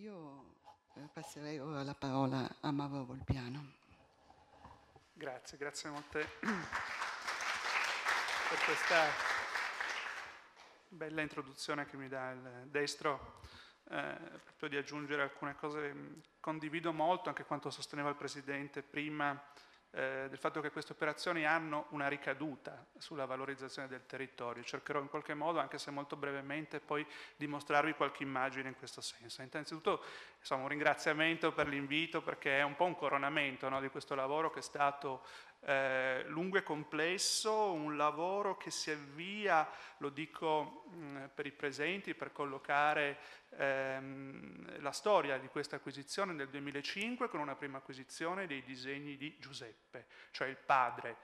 Io eh, passerei ora la parola a Mauro Volpiano. Grazie, grazie molte per questa bella introduzione che mi dà il destro. Eh, proprio di aggiungere alcune cose, condivido molto anche quanto sosteneva il Presidente prima eh, del fatto che queste operazioni hanno una ricaduta sulla valorizzazione del territorio. Cercherò in qualche modo, anche se molto brevemente, poi di mostrarvi qualche immagine in questo senso. Innanzitutto insomma, un ringraziamento per l'invito perché è un po' un coronamento no, di questo lavoro che è stato eh, lungo e complesso, un lavoro che si avvia, lo dico mh, mm, per i presenti, per collocare ehm, la storia di questa acquisizione nel 2005 con una prima acquisizione dei disegni di Giuseppe, cioè il padre,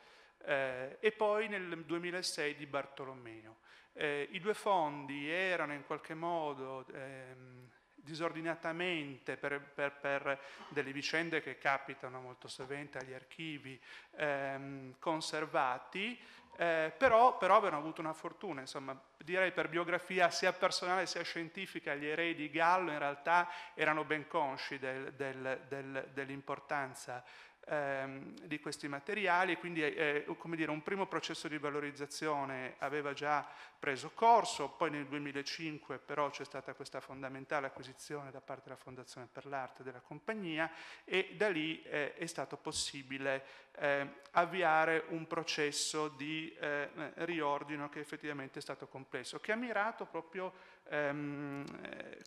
eh, e poi nel 2006 di Bartolomeo. Eh, I due fondi erano in qualche modo... Ehm, disordinatamente per, per, per, delle vicende che capitano molto sovente agli archivi ehm, conservati, eh, però, però avevano avuto una fortuna, insomma, direi per biografia sia personale sia scientifica, gli eredi di Gallo in realtà erano ben consci del, del, del, dell'importanza ehm, di questi materiali, quindi eh, eh dire, un primo processo di valorizzazione aveva già preso corso, poi nel 2005 però c'è stata questa fondamentale acquisizione da parte della Fondazione per l'Arte della compagnia e da lì eh, è stato possibile eh, avviare un processo di eh, eh, riordino che effettivamente è stato complesso, che ha mirato proprio ehm,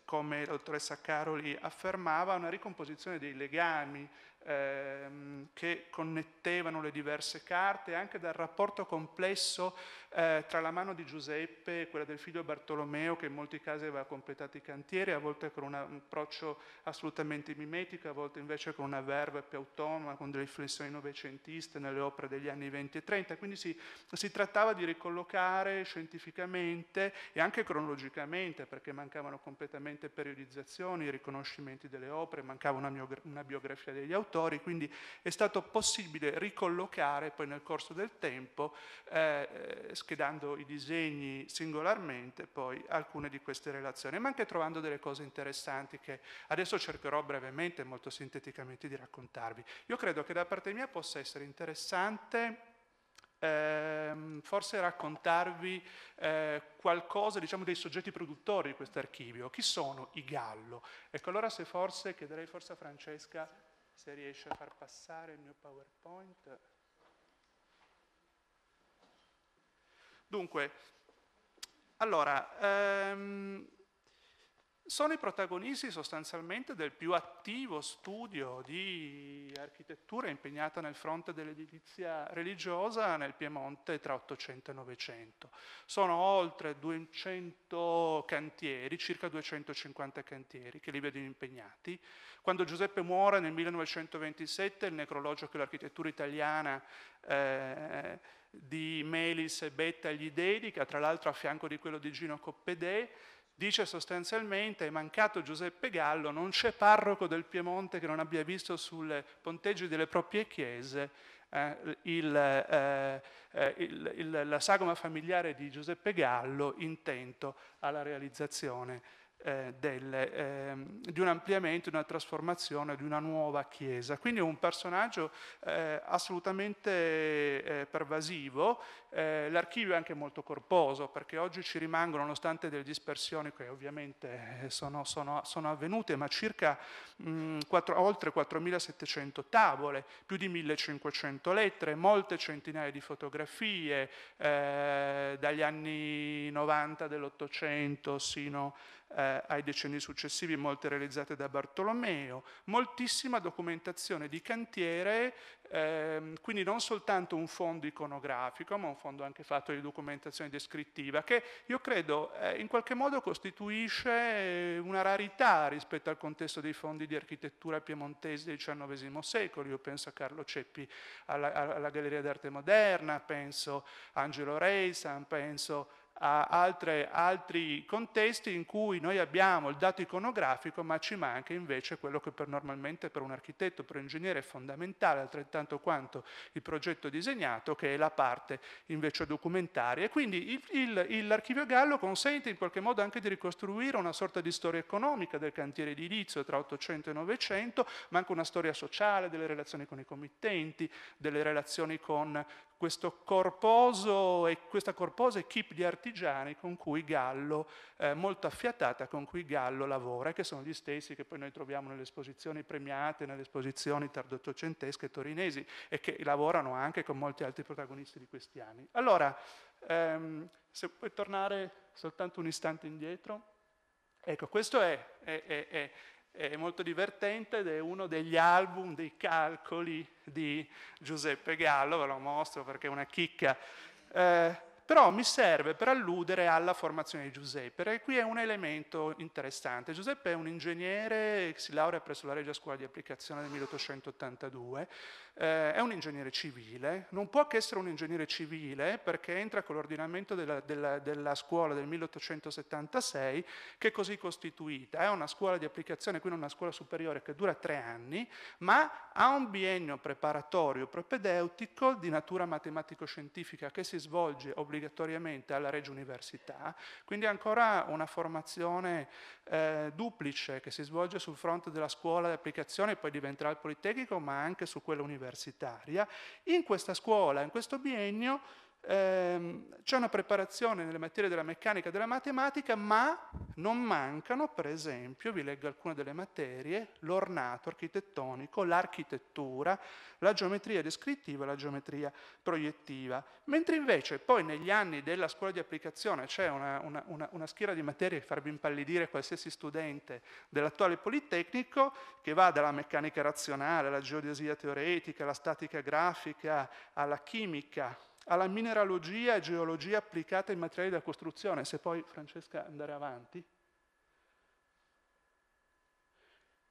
come la dottoressa Caroli affermava, una ricomposizione dei legami ehm, che connettevano le diverse carte, anche dal rapporto complesso eh, tra la mano di Giuseppe e quella del figlio Bartolomeo, che in molti casi aveva completato i cantieri, a volte con un approccio assolutamente mimetico, a volte invece con una verve più autonoma, con delle riflessioni novecentiste nelle opere degli anni 20 e 30. Quindi si, si trattava di ricollocare scientificamente e anche cronologicamente, perché mancavano completamente periodizzazioni, riconoscimenti delle opere, mancava una, una biografia degli autori, quindi è stato possibile ricollocare poi nel corso del tempo eh, eh schedando i disegni singolarmente poi alcune di queste relazioni, ma anche trovando delle cose interessanti che adesso cercherò brevemente e molto sinteticamente di raccontarvi. Io credo che da parte mia possa essere interessante Ehm, forse raccontarvi eh, qualcosa diciamo, dei soggetti produttori di questo archivio. Chi sono i Gallo? Ecco, allora se forse chiederei forse a Francesca se riesce a far passare il mio PowerPoint. Dunque, allora, ehm, sono i protagonisti sostanzialmente del più attivo studio di architettura impegnata nel fronte dell'edilizia religiosa nel Piemonte tra 800 e 900. Sono oltre 200 cantieri, circa 250 cantieri che li vedono impegnati. Quando Giuseppe muore nel 1927, il necrologio che l'architettura italiana eh, di Melis e Betta agli dedica, tra l'altro a fianco di quello di Gino Coppedè, dice sostanzialmente è mancato Giuseppe Gallo, non c'è parroco del Piemonte che non abbia visto sulle ponteggi delle proprie chiese eh, il, eh, eh, il, il, la sagoma familiare di Giuseppe Gallo intento alla realizzazione eh, delle, eh, di un ampliamento, di una trasformazione, di una nuova Chiesa. Quindi è un personaggio eh, assolutamente eh, pervasivo, eh, l'archivio è anche molto corposo perché oggi ci rimangono, nonostante delle dispersioni che ovviamente eh, sono, sono, sono avvenute, ma circa mh, 4, oltre 4.700 tavole, più di 1.500 lettere, molte centinaia di fotografie dagli anni 90 dell'Ottocento sino a eh, ai decenni successivi, molte realizzate da Bartolomeo, moltissima documentazione di cantiere, ehm, quindi non soltanto un fondo iconografico, ma un fondo anche fatto di documentazione descrittiva, che io credo eh, in qualche modo costituisce eh, una rarità rispetto al contesto dei fondi di architettura piemontese del XIX secolo. Io penso a Carlo Ceppi alla, alla Galleria d'Arte Moderna, penso a Angelo Reisan, penso a altre, altri contesti in cui noi abbiamo il dato iconografico ma ci manca invece quello che per normalmente per un architetto, per un ingegnere è fondamentale altrettanto quanto il progetto disegnato che è la parte invece documentaria e quindi l'archivio Gallo consente in qualche modo anche di ricostruire una sorta di storia economica del cantiere edilizio tra 800 e 900 ma anche una storia sociale delle relazioni con i committenti, delle relazioni con questo corposo e questa corposa equip di artigiani con cui Gallo, eh, molto affiatata, con cui Gallo lavora, che sono gli stessi che poi noi troviamo nelle esposizioni premiate, nelle esposizioni tardottocentesche torinesi e che lavorano anche con molti altri protagonisti di questi anni. Allora, ehm, se puoi tornare soltanto un istante indietro. Ecco, questo è, è, è, è molto divertente ed è uno degli album dei calcoli di Giuseppe Gallo, ve lo mostro perché è una chicca. Eh, però mi serve per alludere alla formazione di Giuseppe, e qui è un elemento interessante. Giuseppe è un ingegnere, che si laurea presso la Regia Scuola di Applicazione del 1882, eh, è un ingegnere civile, non può che essere un ingegnere civile perché entra con l'ordinamento della, della, della scuola del 1876 che è così costituita, è una scuola di applicazione, quindi una scuola superiore che dura tre anni, ma ha un biennio preparatorio propedeutico di natura matematico-scientifica che si svolge obbligatoriamente alla Reggio Università, quindi ancora una formazione eh, duplice che si svolge sul fronte della scuola di applicazione, poi diventerà il Politecnico, ma anche su quella universitario universitaria, in questa scuola, in questo biennio, ehm, c'è una preparazione nelle materie della meccanica e della matematica, ma non mancano, per esempio, vi leggo alcune delle materie, l'ornato architettonico, l'architettura, la geometria descrittiva e la geometria proiettiva. Mentre invece poi negli anni della scuola di applicazione c'è una, una, una, una schiera di materie che farebbe impallidire qualsiasi studente dell'attuale Politecnico, che va dalla meccanica razionale alla geodesia teoretica, alla statica grafica, alla chimica, alla mineralogia e geologia applicata ai materiali da costruzione. Se poi Francesca andare avanti.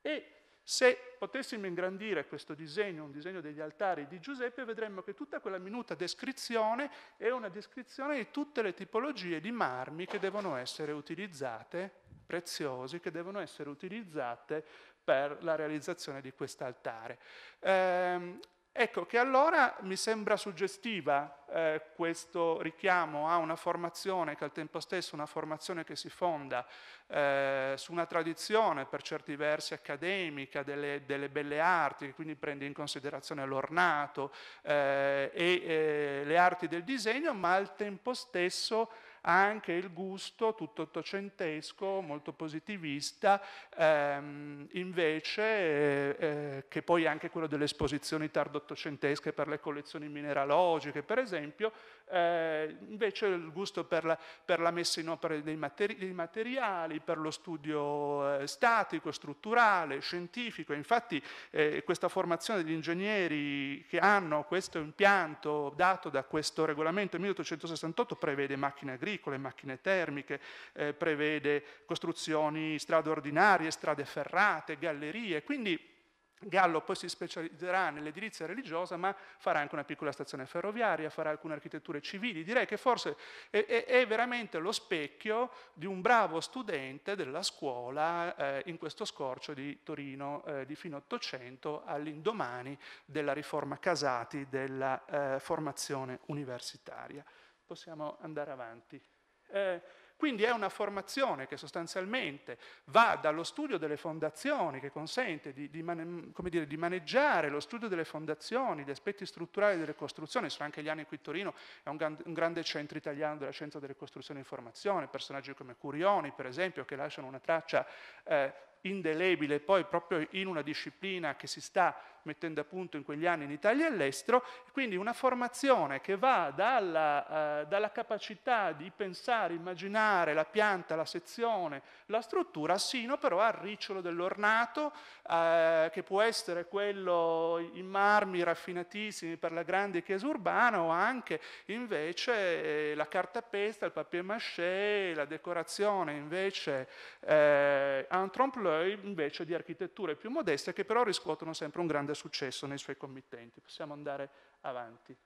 E se potessimo ingrandire questo disegno, un disegno degli altari di Giuseppe, vedremmo che tutta quella minuta descrizione è una descrizione di tutte le tipologie di marmi che devono essere utilizzate, preziosi, che devono essere utilizzate per la realizzazione di quest'altare. Eh, Ecco che allora mi sembra suggestiva eh, questo richiamo a una formazione che al tempo stesso è una formazione che si fonda eh, su una tradizione per certi versi accademica delle, delle belle arti, che quindi prende in considerazione l'ornato eh, e eh, le arti del disegno, ma al tempo stesso ha anche il gusto tutto ottocentesco, molto positivista, ehm, invece, eh, eh che poi anche quello delle esposizioni tardo-ottocentesche per le collezioni mineralogiche, per esempio, eh, invece il gusto per la, per la, messa in opera dei, materi dei materiali, per lo studio eh, statico, strutturale, scientifico. Infatti eh, questa formazione degli ingegneri che hanno questo impianto dato da questo regolamento 1868 prevede macchine agricole agricole, macchine termiche, eh, prevede costruzioni straordinarie, strade ferrate, gallerie, quindi Gallo poi si specializzerà nell'edilizia religiosa, ma farà anche una piccola stazione ferroviaria, farà alcune architetture civili. Direi che forse è, è, è veramente lo specchio di un bravo studente della scuola eh, in questo scorcio di Torino eh, di fine Ottocento all'indomani della riforma Casati della eh, formazione universitaria. Possiamo andare avanti. Eh, quindi è una formazione che sostanzialmente va dallo studio delle fondazioni, che consente di, di, man- dire, di, maneggiare lo studio delle fondazioni, gli aspetti strutturali delle costruzioni. Sono anche gli anni qui Torino è un, gran- un grande centro italiano della scienza delle costruzioni e formazione, personaggi come Curioni, per esempio, che lasciano una traccia eh, indelebile poi proprio in una disciplina che si sta mettendo a punto in quegli anni in Italia e all'estero, quindi una formazione che va dalla, eh, dalla capacità di pensare, immaginare la pianta, la sezione, la struttura, sino però al ricciolo dell'ornato, eh, che può essere quello in marmi raffinatissimi per la grande chiesa urbana o anche invece eh, la cartapesta, il papier mâché, la decorazione invece eh, en trompe-l'œil invece di architetture più modeste che però riscuotono sempre un grande successo nei suoi committenti. Possiamo andare avanti.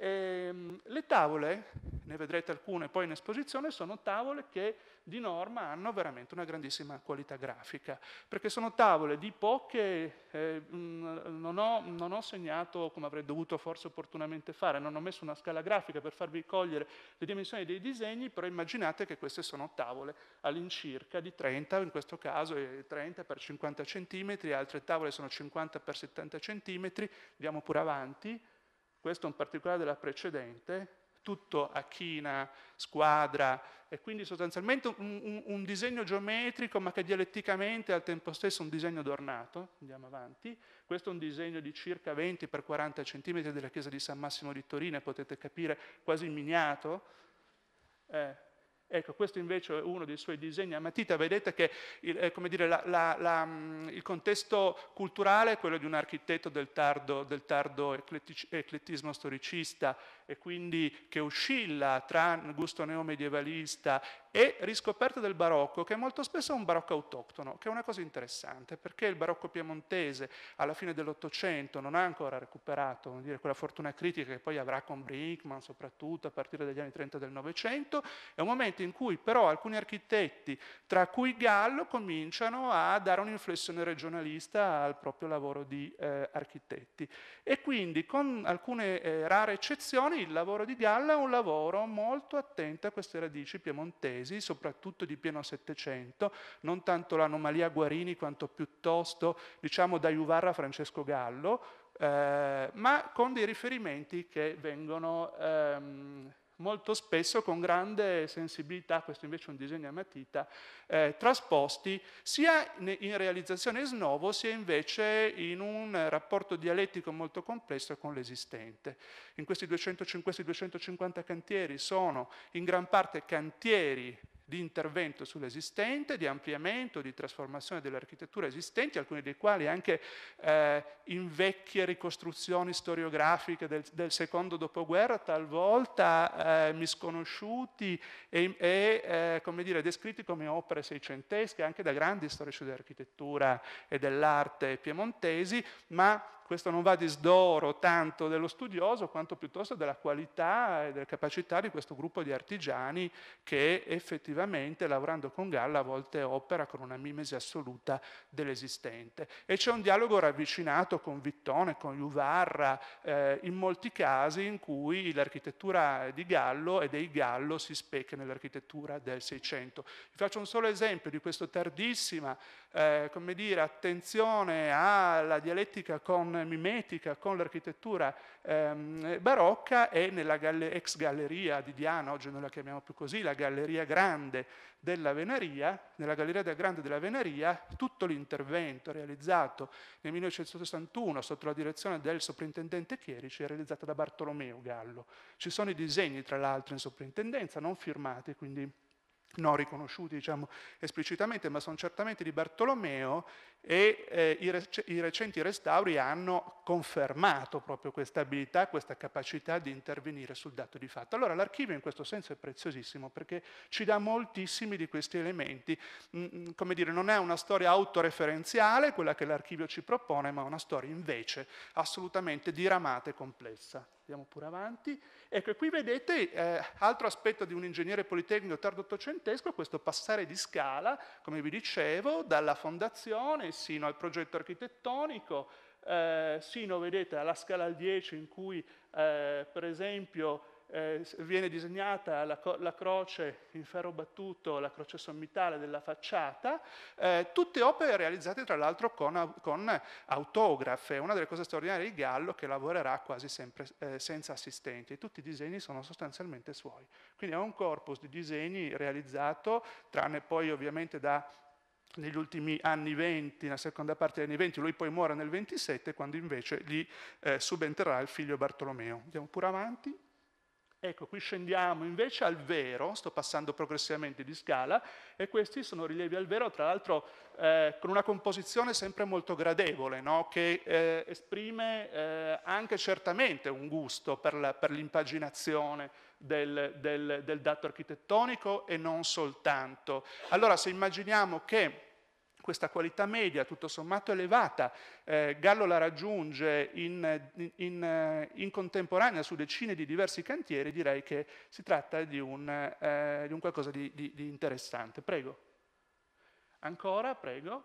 E, ehm, le tavole, ne vedrete alcune poi in esposizione, sono tavole che di norma hanno veramente una grandissima qualità grafica, perché sono tavole di poche, eh, mm, non, ho, non, ho, segnato come avrei dovuto forse opportunamente fare, non ho messo una scala grafica per farvi cogliere le dimensioni dei disegni, però immaginate che queste sono tavole all'incirca di 30, in questo caso 30 x 50 cm, altre tavole sono 50 x 70 cm, andiamo pure avanti, questo in particolare della precedente, tutto a china, squadra, e quindi sostanzialmente un, un, un, disegno geometrico, ma che dialetticamente è al tempo stesso un disegno adornato. Andiamo avanti. Questo è un disegno di circa 20 x 40 cm della chiesa di San Massimo di Torino, potete capire, quasi miniato. Eh, Ecco, questo invece è uno dei suoi disegni a matita. Vedete che il, eh, dire, la, la, la, mm, il contesto culturale è quello di un architetto del tardo, del tardo ecletic, eclettismo storicista e quindi che oscilla tra gusto neomedievalista e riscoperta del barocco, che molto spesso è un barocco autoctono, che è una cosa interessante, perché il barocco piemontese alla fine dell'Ottocento non ha ancora recuperato dire, quella fortuna critica che poi avrà con Brinkman, soprattutto a partire dagli anni 30 del Novecento, è un momento momento in cui però alcuni architetti, tra cui Gallo, cominciano a dare un'inflessione regionalista al proprio lavoro di eh, architetti. E quindi con alcune eh, rare eccezioni il lavoro di Gallo è un lavoro molto attento a queste radici piemontesi, soprattutto di pieno Settecento, non tanto l'anomalia Guarini quanto piuttosto diciamo da Juvarra a Francesco Gallo, eh, ma con dei riferimenti che vengono ehm, molto spesso con grande sensibilità, questo invece è un disegno a matita, eh, trasposti sia in realizzazione snovo sia invece in un rapporto dialettico molto complesso con l'esistente. In questi, 200, questi 250 cantieri sono in gran parte cantieri di intervento sull'esistente, di ampliamento, di trasformazione delle architetture esistenti, alcune dei quali anche eh, in vecchie ricostruzioni storiografiche del, del secondo dopoguerra, talvolta eh, misconosciuti e, e eh, come dire, descritti come opere seicentesche anche da grandi storici dell'architettura e dell'arte piemontesi, ma questo non va a disdoro tanto dello studioso quanto piuttosto della qualità e della capacità di questo gruppo di artigiani che effettivamente lavorando con Galla a volte opera con una mimesi assoluta dell'esistente. E c'è un dialogo ravvicinato con Vittone, con Juvarra, eh, in molti casi in cui l'architettura di Gallo e dei Gallo si specchia nell'architettura del Seicento. Vi faccio un solo esempio di questa tardissima eh, dire, attenzione alla dialettica con mimetica con l'architettura ehm, barocca è nella galle- ex galleria di Diana, oggi non la chiamiamo più così, la galleria grande della Venaria, nella galleria grande della Venaria tutto l'intervento realizzato nel 1961 sotto la direzione del soprintendente Chierici è realizzato da Bartolomeo Gallo. Ci sono i disegni tra l'altro in soprintendenza, non firmati, quindi non riconosciuti diciamo, esplicitamente, ma sono certamente di Bartolomeo e eh, i, rec i, recenti restauri hanno confermato proprio questa abilità, questa capacità di intervenire sul dato di fatto. Allora l'archivio in questo senso è preziosissimo perché ci dà moltissimi di questi elementi, mm, mm come dire, non è una storia autoreferenziale quella che l'archivio ci propone, ma una storia invece assolutamente diramata e complessa andiamo pure avanti. Ecco, qui vedete, eh, altro aspetto di un ingegnere politecnico tardo-ottocentesco, questo passare di scala, come vi dicevo, dalla fondazione sino al progetto architettonico, eh, sino, vedete, alla scala 10 in cui, eh, per esempio, eh, viene disegnata la, la, croce in ferro battuto, la croce sommitale della facciata, eh, tutte opere realizzate tra l'altro con, con, autografe. Una delle cose straordinarie di Gallo che lavorerà quasi sempre eh, senza assistenti. Tutti i disegni sono sostanzialmente suoi. Quindi è un corpus di disegni realizzato, tranne poi ovviamente da negli ultimi anni 20, nella seconda parte degli anni 20, lui poi muore nel 27, quando invece gli eh, subentrerà il figlio Bartolomeo. Andiamo pure avanti. Ecco, qui scendiamo invece al vero, sto passando progressivamente di scala, e questi sono rilievi al vero, tra l'altro eh, con una composizione sempre molto gradevole, no? che eh, esprime eh, anche certamente un gusto per, l'impaginazione del, del, del dato architettonico e non soltanto. Allora, se immaginiamo che questa qualità media tutto sommato elevata. Eh, Gallo la raggiunge in, in, eh, in, contemporanea su decine di diversi cantieri, direi che si tratta di un, eh, di un qualcosa di, di, di interessante. Prego. Ancora, prego.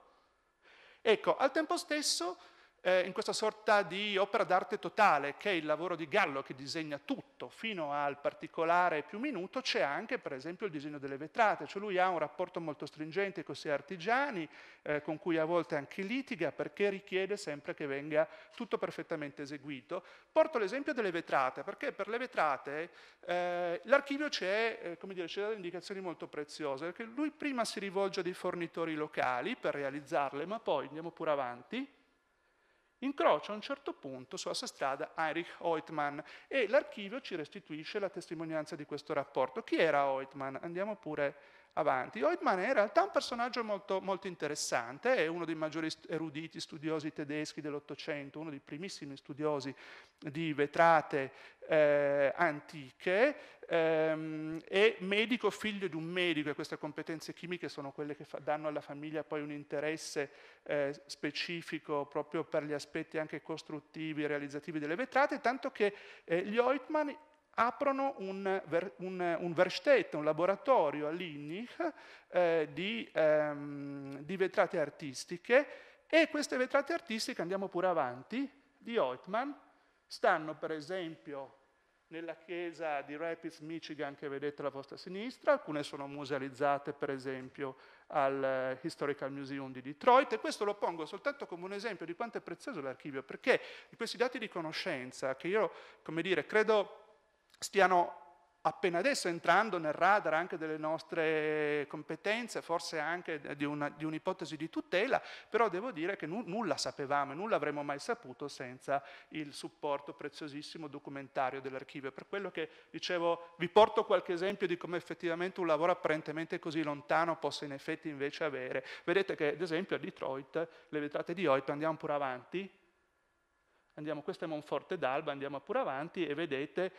Ecco, al tempo stesso eh, in questa sorta di opera d'arte totale, che è il lavoro di Gallo, che disegna tutto, fino al particolare più minuto, c'è anche per esempio il disegno delle vetrate, cioè lui ha un rapporto molto stringente con i suoi artigiani, eh, con cui a volte anche litiga, perché richiede sempre che venga tutto perfettamente eseguito. Porto l'esempio delle vetrate, perché per le vetrate eh, l'archivio c'è, eh, come dire, ci dà indicazioni molto preziose, perché lui prima si rivolge a dei fornitori locali per realizzarle, ma poi andiamo pure avanti, Incrocia a un certo punto sulla sua strada Heinrich Hoytmann e l'archivio ci restituisce la testimonianza di questo rapporto. Chi era Hoytmann? Andiamo pure avanti. Oidman è in realtà un personaggio molto, molto interessante, è uno dei maggiori eruditi studiosi tedeschi dell'Ottocento, uno dei primissimi studiosi di vetrate eh, antiche, ehm, è medico figlio di un medico e queste competenze chimiche sono quelle che fa, danno alla famiglia poi un interesse eh, specifico proprio per gli aspetti anche costruttivi e realizzativi delle vetrate, tanto che eh, gli Oitman aprono un, un, un Werkstätte, un laboratorio a Linnich eh, di, ehm, di vetrate artistiche e queste vetrate artistiche, andiamo pure avanti, di Oitman, stanno per esempio nella chiesa di Rapids, Michigan, che vedete alla vostra sinistra, alcune sono musealizzate per esempio al eh, Historical Museum di Detroit e questo lo pongo soltanto come un esempio di quanto è prezioso l'archivio, perché questi dati di conoscenza che io, come dire, credo stiano appena adesso entrando nel radar anche delle nostre competenze, forse anche di, una, di un'ipotesi di tutela, però devo dire che nu- nulla sapevamo e nulla avremmo mai saputo senza il supporto preziosissimo documentario dell'archivio. Per quello che dicevo, vi porto qualche esempio di come effettivamente un lavoro apparentemente così lontano possa in effetti invece avere. Vedete che ad esempio a Detroit le vetrate di Hoyt, andiamo pure avanti, Andiamo, questo è Monforte d'Alba, andiamo pure avanti e vedete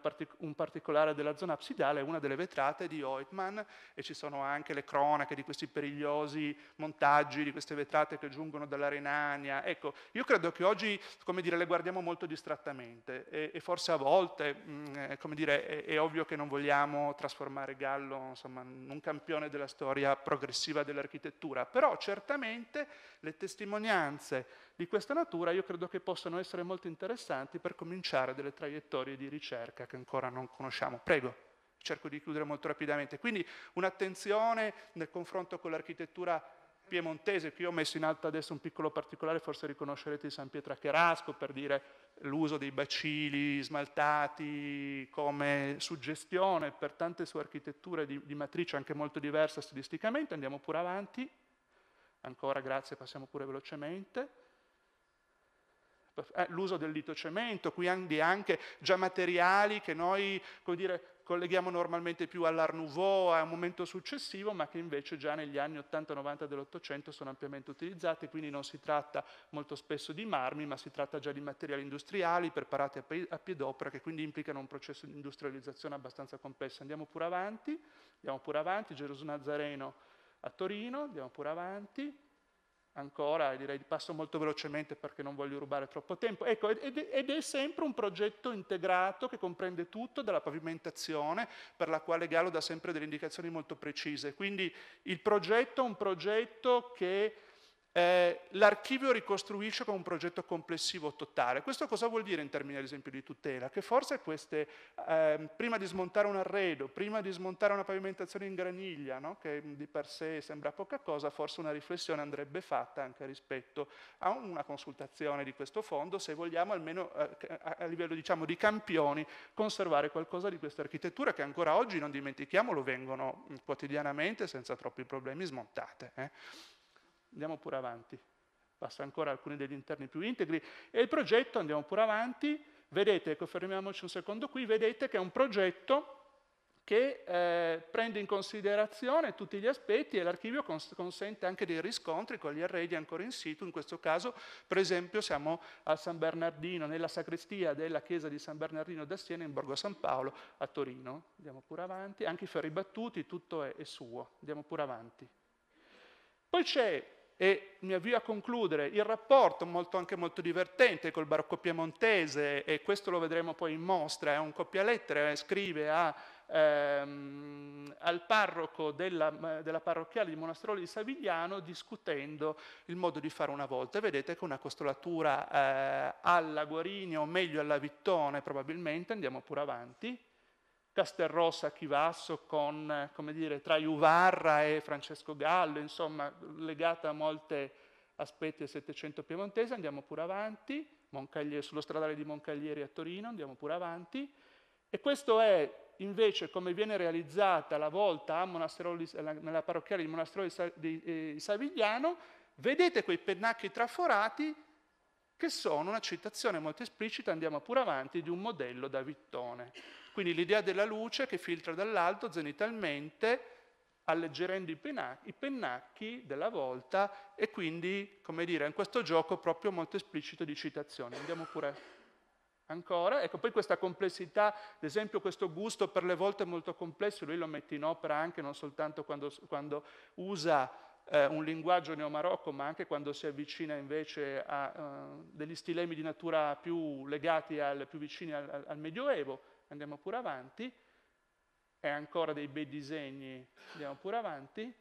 partic un particolare della zona absidale, una delle vetrate di Oitman e ci sono anche le cronache di questi perigliosi montaggi, di queste vetrate che giungono dalla Renania. Ecco, io credo che oggi, come dire, le guardiamo molto distrattamente e, e forse a volte, mh, mm, eh, come dire, è, è, ovvio che non vogliamo trasformare Gallo insomma, in un campione della storia progressiva dell'architettura, però certamente le testimonianze di questa natura io credo che possano essere molto interessanti per cominciare delle traiettorie di ricerca che ancora non conosciamo. Prego cerco di chiudere molto rapidamente. Quindi un'attenzione nel confronto con l'architettura piemontese, qui ho messo in alto adesso un piccolo particolare, forse riconoscerete di San Pietro a Cherasco, per dire l'uso dei bacili smaltati come suggestione per tante sue architetture di, di matrice anche molto diversa stilisticamente, andiamo pure avanti, ancora grazie, passiamo pure velocemente. Eh, l'uso del litocemento, quindi anche già materiali che noi dire, colleghiamo normalmente più all'Art Nouveau, a un momento successivo, ma che invece già negli anni 80-90 dell'Ottocento sono ampiamente utilizzati, quindi non si tratta molto spesso di marmi, ma si tratta già di materiali industriali preparati a, piedopera, che quindi implicano un processo di industrializzazione abbastanza complesso. Andiamo pure avanti, andiamo pure avanti, Gerusalemme Nazareno a Torino, andiamo pure avanti, ancora, direi di passo molto velocemente perché non voglio rubare troppo tempo, ecco, ed, è sempre un progetto integrato che comprende tutto, dalla pavimentazione, per la quale Gallo dà sempre delle indicazioni molto precise. Quindi il progetto è un progetto che eh, l'archivio ricostruisce con un progetto complessivo totale. Questo cosa vuol dire in termini ad esempio di tutela? Che forse queste, eh, prima di smontare un arredo, prima di smontare una pavimentazione in graniglia, no? che di per sé sembra poca cosa, forse una riflessione andrebbe fatta anche rispetto a una consultazione di questo fondo, se vogliamo almeno eh, a livello diciamo, di campioni conservare qualcosa di questa architettura che ancora oggi, non dimentichiamolo, vengono quotidianamente senza troppi problemi smontate. Eh andiamo pure avanti. Passa ancora alcuni degli interni più integri. E il progetto, andiamo pure avanti, vedete, ecco, fermiamoci un secondo qui, vedete che è un progetto che eh, prende in considerazione tutti gli aspetti e l'archivio cons consente anche dei riscontri con gli arredi ancora in situ, in questo caso per esempio siamo a San Bernardino, nella sacrestia della chiesa di San Bernardino da Siena in Borgo San Paolo a Torino, andiamo pure avanti, anche i ferri battuti, tutto è, è suo, andiamo pure avanti. Poi c'è e mi avvio a concludere, il rapporto molto, anche molto divertente col barocco piemontese, e questo lo vedremo poi in mostra, è un coppia eh, scrive a, ehm, al parroco della, della parrocchiale di Monastroli di Savigliano discutendo il modo di fare una volta. vedete che una costolatura eh, alla Guarini, o meglio alla Vittone probabilmente, andiamo pure avanti, Castelrossa, Chivasso, con, come dire, tra Iuvarra e Francesco Gallo, insomma, legata a molti aspetti del Settecento piemontese, andiamo pure avanti, Moncaglie, sullo stradale di Moncaglieri a Torino, andiamo pure avanti, e questo è invece come viene realizzata la volta nella parrocchiale di Monastero eh, di Savigliano, vedete quei pennacchi traforati che sono una citazione molto esplicita, andiamo pure avanti, di un modello da Vittone. Quindi l'idea della luce che filtra dall'alto zenitalmente, alleggerendo i, pennacchi, della volta e quindi, come dire, in questo gioco proprio molto esplicito di citazione. Andiamo pure ancora. Ecco, poi questa complessità, ad esempio questo gusto per le volte molto complesso, lui lo mette in opera anche non soltanto quando, quando usa eh, un linguaggio neomarocco, ma anche quando si avvicina invece a eh, degli stilemi di natura più legati al, più vicini al, al Medioevo andiamo pure avanti, e ancora dei bei disegni, andiamo pure avanti.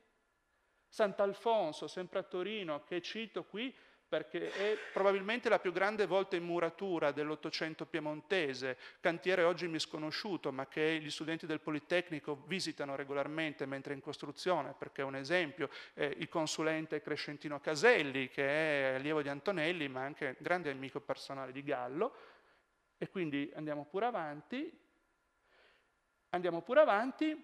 Sant'Alfonso, sempre a Torino, che cito qui perché è probabilmente la più grande volta in muratura dell'Ottocento piemontese, cantiere oggi misconosciuto, ma che gli studenti del Politecnico visitano regolarmente mentre è in costruzione, perché è un esempio, eh, il consulente Crescentino Caselli, che è allievo di Antonelli, ma anche grande amico personale di Gallo, e quindi andiamo pure avanti, andiamo pure avanti,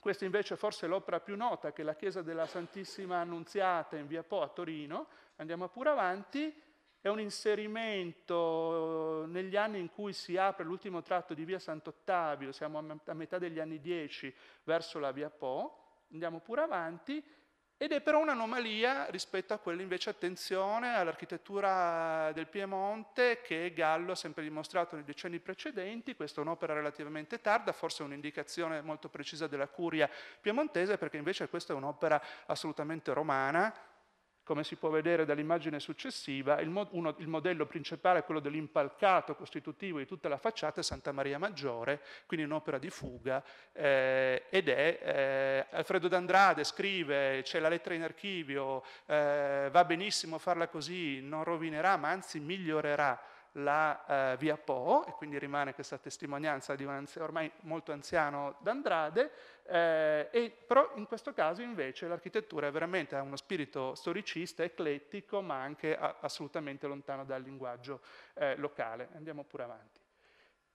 questa invece è forse l'opera più nota che è la chiesa della Santissima Annunziata in via Po a Torino, andiamo pure avanti, è un inserimento eh, negli anni in cui si apre l'ultimo tratto di via Sant'Ottavio, siamo a metà degli anni 10 verso la via Po, andiamo pure avanti, ed è però un'anomalia rispetto a quella invece, attenzione, all'architettura del Piemonte che Gallo ha sempre dimostrato nei decenni precedenti, questa è un'opera relativamente tarda, forse un'indicazione molto precisa della curia piemontese, perché invece questa è un'opera assolutamente romana, come si può vedere dall'immagine successiva, il, mo uno, il modello principale è quello dell'impalcato costitutivo di tutta la facciata Santa Maria Maggiore, quindi un'opera di fuga, eh, ed è eh, Alfredo D'Andrade scrive, c'è la lettera in archivio, eh, va benissimo farla così, non rovinerà, ma anzi migliorerà la eh, via Po, e quindi rimane questa testimonianza di un ormai molto anziano D'Andrade, eh, e, però in questo caso invece l'architettura è veramente ha uno spirito storicista, eclettico, ma anche a, assolutamente lontano dal linguaggio eh, locale. Andiamo pure avanti.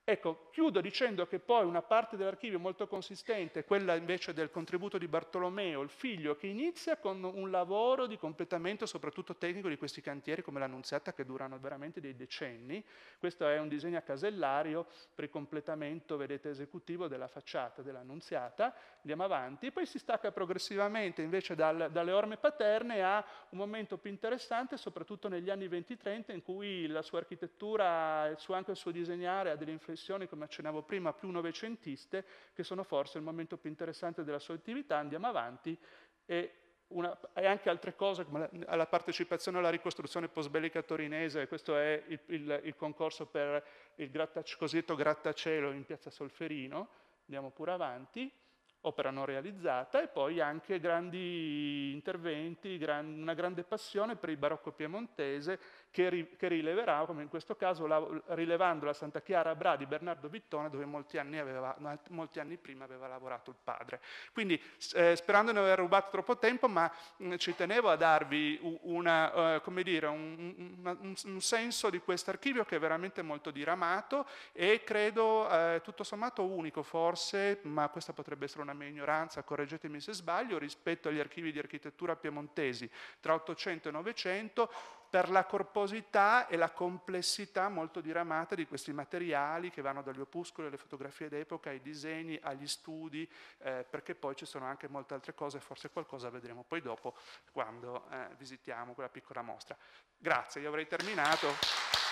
Ecco, chiudo dicendo che poi una parte dell'archivio molto consistente, quella invece del contributo di Bartolomeo, il figlio, che inizia con un lavoro di completamento soprattutto tecnico di questi cantieri come l'Annunziata che durano veramente dei decenni. Questo è un disegno a casellario per il completamento, vedete, esecutivo della facciata dell'Annunziata. Andiamo avanti e poi si stacca progressivamente invece dal, dalle orme paterne a un momento più interessante, soprattutto negli anni 20-30, in cui la sua architettura, anche il suo disegnare ha delle influenze dimensioni, come accennavo prima, più novecentiste, che sono forse il momento più interessante della sua attività. Andiamo avanti e, una, e anche altre cose come la, la partecipazione alla ricostruzione post-bellica torinese, questo è il, il, il concorso per il grattac cosiddetto grattacielo in piazza Solferino, andiamo pure avanti opera non realizzata e poi anche grandi interventi, gran, una grande passione per il barocco piemontese che, ri, che rileverà, come in questo caso la, rilevando la Santa Chiara Bra di Bernardo Vittone, dove molti anni, aveva, molti anni prima aveva lavorato il padre. Quindi eh, sperando di non aver rubato troppo tempo, ma mh, mm, ci tenevo a darvi una, uh, dire, un, un, un, senso di questo archivio che è veramente molto diramato e credo eh, tutto sommato unico forse, ma questa potrebbe essere una mia ignoranza, correggetemi se sbaglio, rispetto agli archivi di architettura piemontesi tra 800 e 900, per la corposità e la complessità molto diramata di questi materiali che vanno dagli opuscoli alle fotografie d'epoca, ai disegni, agli studi, eh, perché poi ci sono anche molte altre cose, forse qualcosa vedremo poi dopo quando eh, visitiamo quella piccola mostra. Grazie, io avrei terminato.